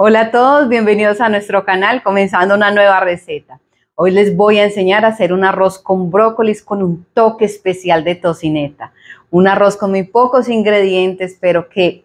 Hola a todos, bienvenidos a nuestro canal, comenzando una nueva receta. Hoy les voy a enseñar a hacer un arroz con brócolis con un toque especial de tocineta. Un arroz con muy pocos ingredientes, pero que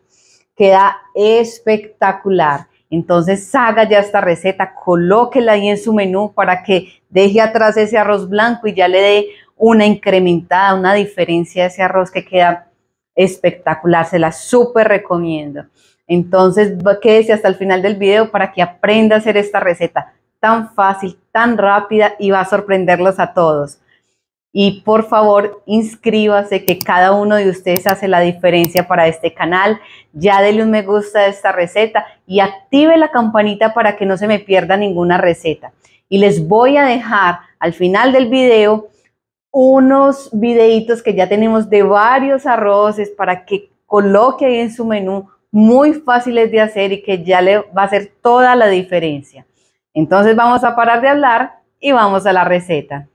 queda espectacular. Entonces haga ya esta receta, colóquela ahí en su menú para que deje atrás ese arroz blanco y ya le dé una incrementada, una diferencia a ese arroz que queda espectacular, se la súper recomiendo. Entonces, quédese hasta el final del video para que aprenda a hacer esta receta tan fácil, tan rápida y va a sorprenderlos a todos. Y por favor, inscríbase que cada uno de ustedes hace la diferencia para este canal. Ya denle un me gusta a esta receta y active la campanita para que no se me pierda ninguna receta. Y les voy a dejar al final del video unos videitos que ya tenemos de varios arroces para que coloque en su menú, muy fáciles de hacer y que ya le va a hacer toda la diferencia. Entonces vamos a parar de hablar y vamos a la receta.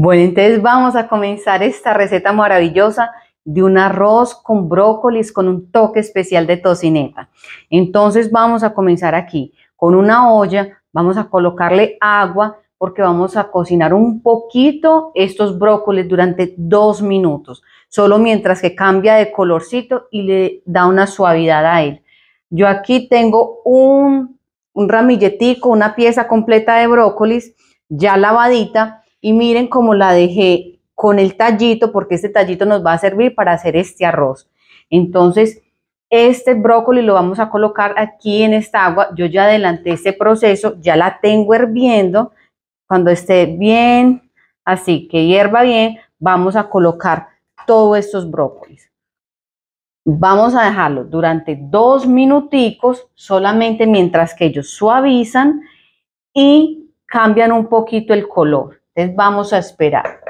Bueno, entonces vamos a comenzar esta receta maravillosa de un arroz con brócolis con un toque especial de tocineta. Entonces vamos a comenzar aquí con una olla, vamos a colocarle agua porque vamos a cocinar un poquito estos brócolis durante dos minutos, solo mientras que cambia de colorcito y le da una suavidad a él. Yo aquí tengo un, un ramilletico, una pieza completa de brócolis ya lavadita, y miren cómo la dejé con el tallito, porque este tallito nos va a servir para hacer este arroz. Entonces, este brócoli lo vamos a colocar aquí en esta agua. Yo ya adelanté este proceso, ya la tengo hirviendo. Cuando esté bien, así que hierva bien, vamos a colocar todos estos brócolis. Vamos a dejarlo durante dos minuticos, solamente mientras que ellos suavizan y cambian un poquito el color vamos a esperar.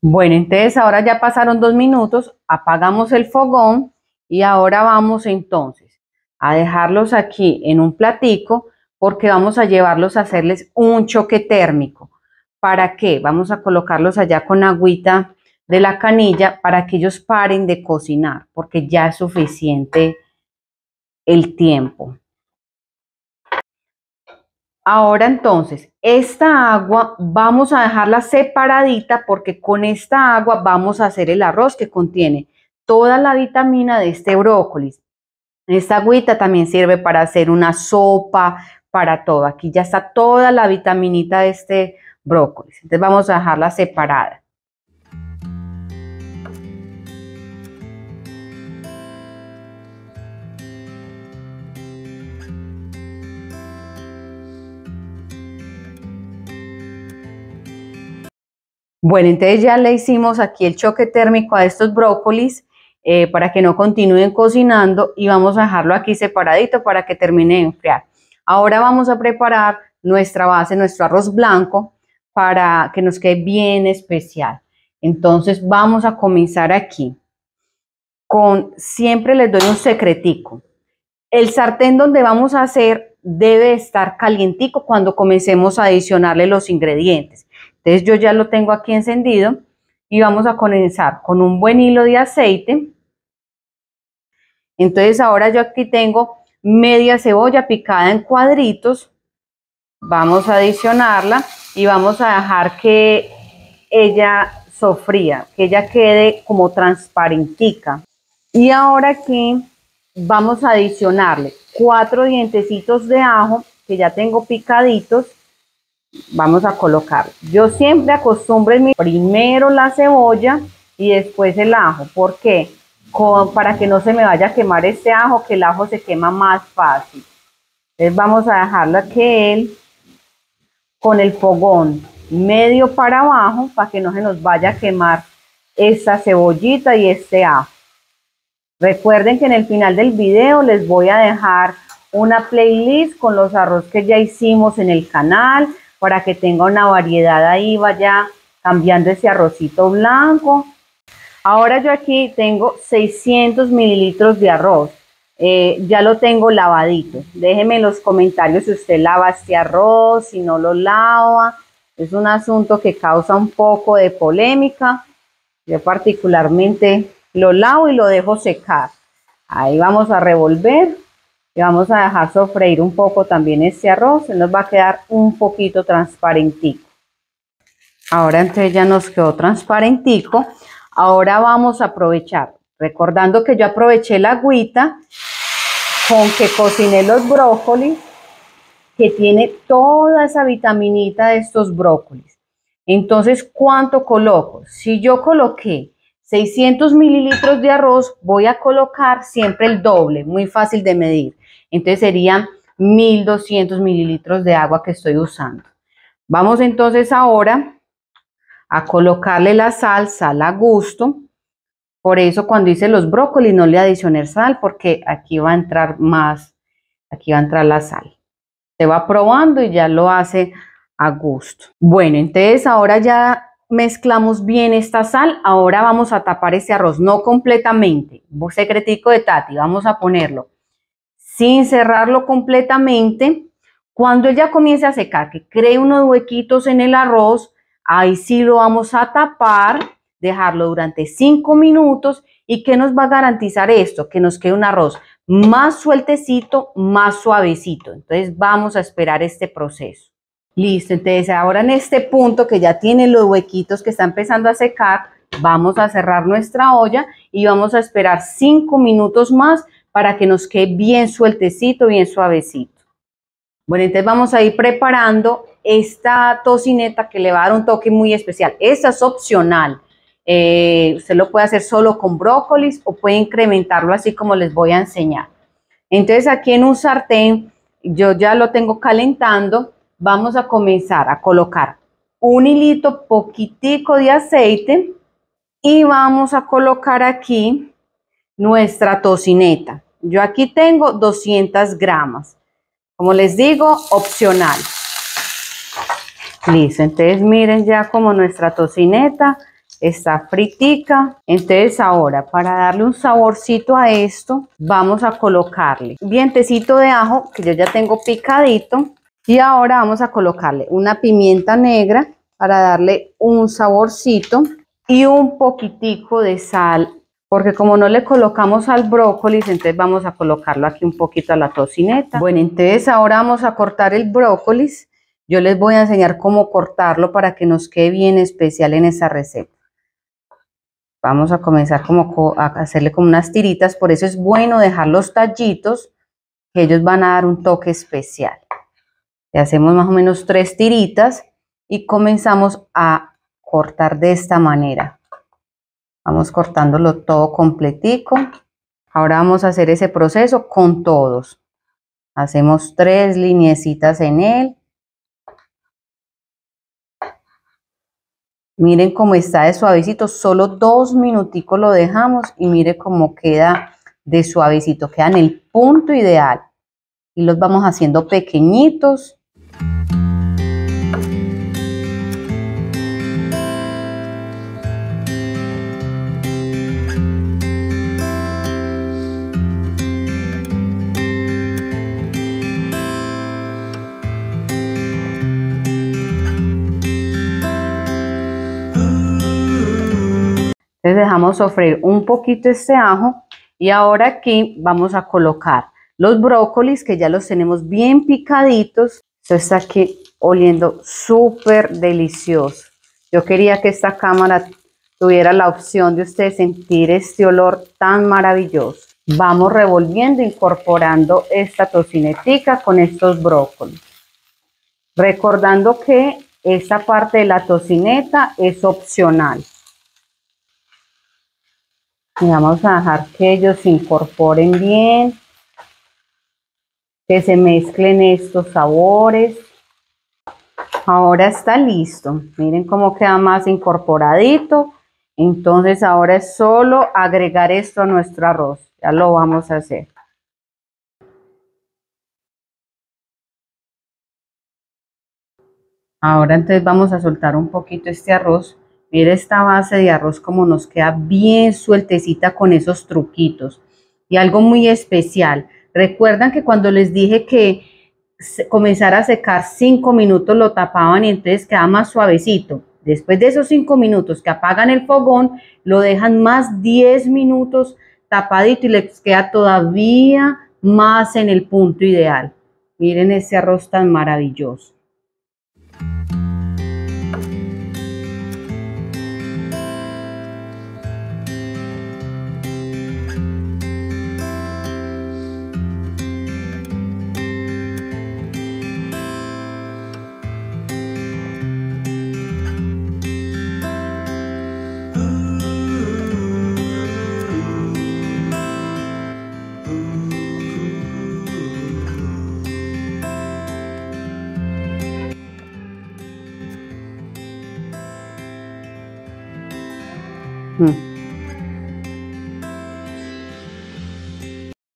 Bueno, entonces ahora ya pasaron dos minutos, apagamos el fogón y ahora vamos entonces a dejarlos aquí en un platico porque vamos a llevarlos a hacerles un choque térmico. ¿Para qué? Vamos a colocarlos allá con agüita de la canilla para que ellos paren de cocinar porque ya es suficiente el tiempo. Ahora entonces, esta agua vamos a dejarla separadita porque con esta agua vamos a hacer el arroz que contiene toda la vitamina de este brócoli. Esta agüita también sirve para hacer una sopa, para todo. Aquí ya está toda la vitaminita de este brócoli. Entonces vamos a dejarla separada. Bueno, entonces ya le hicimos aquí el choque térmico a estos brócolis eh, para que no continúen cocinando y vamos a dejarlo aquí separadito para que termine de enfriar. Ahora vamos a preparar nuestra base, nuestro arroz blanco para que nos quede bien especial. Entonces vamos a comenzar aquí con, siempre les doy un secretico. El sartén donde vamos a hacer debe estar calientico cuando comencemos a adicionarle los ingredientes. Entonces yo ya lo tengo aquí encendido y vamos a comenzar con un buen hilo de aceite. Entonces ahora yo aquí tengo media cebolla picada en cuadritos. Vamos a adicionarla y vamos a dejar que ella sofría, que ella quede como transparentica. Y ahora aquí vamos a adicionarle cuatro dientecitos de ajo que ya tengo picaditos vamos a colocar. Yo siempre acostumbro mi, primero la cebolla y después el ajo. ¿Por qué? Con, para que no se me vaya a quemar este ajo, que el ajo se quema más fácil. Entonces vamos a dejarla que él con el fogón medio para abajo para que no se nos vaya a quemar esta cebollita y este ajo. Recuerden que en el final del video les voy a dejar una playlist con los arroz que ya hicimos en el canal, para que tenga una variedad ahí, vaya cambiando ese arrocito blanco. Ahora yo aquí tengo 600 mililitros de arroz. Eh, ya lo tengo lavadito. Déjeme en los comentarios si usted lava este arroz, si no lo lava. Es un asunto que causa un poco de polémica. Yo particularmente lo lavo y lo dejo secar. Ahí vamos a revolver. Y vamos a dejar sofreír un poco también este arroz, se nos va a quedar un poquito transparentico. Ahora entonces ya nos quedó transparentico. Ahora vamos a aprovechar, recordando que yo aproveché la agüita con que cociné los brócolis, que tiene toda esa vitaminita de estos brócolis. Entonces, ¿cuánto coloco? Si yo coloqué 600 mililitros de arroz, voy a colocar siempre el doble, muy fácil de medir. Entonces serían 1200 mililitros de agua que estoy usando. Vamos entonces ahora a colocarle la sal, sal a gusto. Por eso cuando hice los brócolis no le adicioné sal porque aquí va a entrar más, aquí va a entrar la sal. Se va probando y ya lo hace a gusto. Bueno, entonces ahora ya mezclamos bien esta sal. Ahora vamos a tapar ese arroz, no completamente. secretico de Tati, vamos a ponerlo sin cerrarlo completamente. Cuando él ya comience a secar, que cree unos huequitos en el arroz, ahí sí lo vamos a tapar, dejarlo durante 5 minutos. ¿Y qué nos va a garantizar esto? Que nos quede un arroz más sueltecito, más suavecito. Entonces vamos a esperar este proceso. Listo, entonces ahora en este punto que ya tiene los huequitos que está empezando a secar, vamos a cerrar nuestra olla y vamos a esperar 5 minutos más para que nos quede bien sueltecito, bien suavecito. Bueno, entonces vamos a ir preparando esta tocineta que le va a dar un toque muy especial. Esta es opcional. Eh, usted lo puede hacer solo con brócolis o puede incrementarlo así como les voy a enseñar. Entonces aquí en un sartén, yo ya lo tengo calentando, vamos a comenzar a colocar un hilito poquitico de aceite y vamos a colocar aquí nuestra tocineta. Yo aquí tengo 200 gramas. Como les digo, opcional. Listo, entonces miren ya como nuestra tocineta está fritica. Entonces ahora, para darle un saborcito a esto, vamos a colocarle dientecito de ajo, que yo ya tengo picadito. Y ahora vamos a colocarle una pimienta negra para darle un saborcito y un poquitico de sal porque como no le colocamos al brócolis, entonces vamos a colocarlo aquí un poquito a la tocineta. Bueno, entonces ahora vamos a cortar el brócolis. Yo les voy a enseñar cómo cortarlo para que nos quede bien especial en esa receta. Vamos a comenzar como a hacerle como unas tiritas, por eso es bueno dejar los tallitos, que ellos van a dar un toque especial. Le hacemos más o menos tres tiritas y comenzamos a cortar de esta manera. Vamos cortándolo todo completico. Ahora vamos a hacer ese proceso con todos. Hacemos tres lineecitas en él. Miren cómo está de suavecito, solo dos minuticos lo dejamos y mire cómo queda de suavecito, queda en el punto ideal. Y los vamos haciendo pequeñitos Entonces dejamos sofreír un poquito este ajo y ahora aquí vamos a colocar los brócolis que ya los tenemos bien picaditos. Esto está aquí oliendo súper delicioso. Yo quería que esta cámara tuviera la opción de ustedes sentir este olor tan maravilloso. Vamos revolviendo, incorporando esta tocinetica con estos brócolis. Recordando que esta parte de la tocineta es opcional. Y vamos a dejar que ellos se incorporen bien, que se mezclen estos sabores. Ahora está listo. Miren cómo queda más incorporadito. Entonces ahora es solo agregar esto a nuestro arroz. Ya lo vamos a hacer. Ahora entonces vamos a soltar un poquito este arroz Mira esta base de arroz como nos queda bien sueltecita con esos truquitos. Y algo muy especial. Recuerdan que cuando les dije que comenzara a secar cinco minutos lo tapaban y entonces queda más suavecito. Después de esos cinco minutos que apagan el fogón, lo dejan más 10 minutos tapadito y les queda todavía más en el punto ideal. Miren ese arroz tan maravilloso.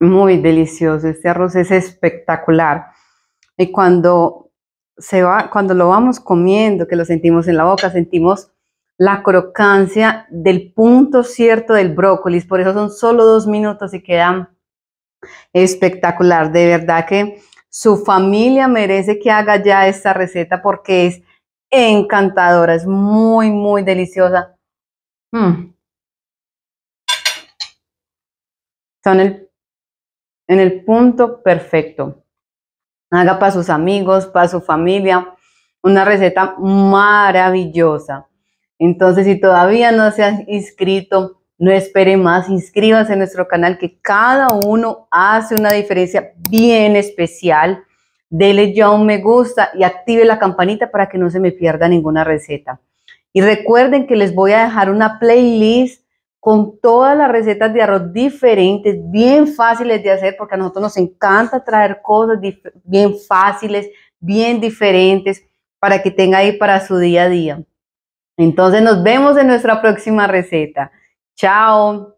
Muy delicioso, este arroz es espectacular. Y cuando, se va, cuando lo vamos comiendo, que lo sentimos en la boca, sentimos la crocancia del punto cierto del brócolis Por eso son solo dos minutos y quedan espectacular. De verdad que su familia merece que haga ya esta receta porque es encantadora, es muy, muy deliciosa. Mm. en el, el punto perfecto. Haga para sus amigos, para su familia, una receta maravillosa. Entonces, si todavía no se ha inscrito, no espere más, inscríbase en nuestro canal que cada uno hace una diferencia bien especial. Dele ya un me gusta y active la campanita para que no se me pierda ninguna receta. Y recuerden que les voy a dejar una playlist con todas las recetas de arroz diferentes, bien fáciles de hacer, porque a nosotros nos encanta traer cosas bien fáciles, bien diferentes, para que tenga ahí para su día a día. Entonces nos vemos en nuestra próxima receta. Chao.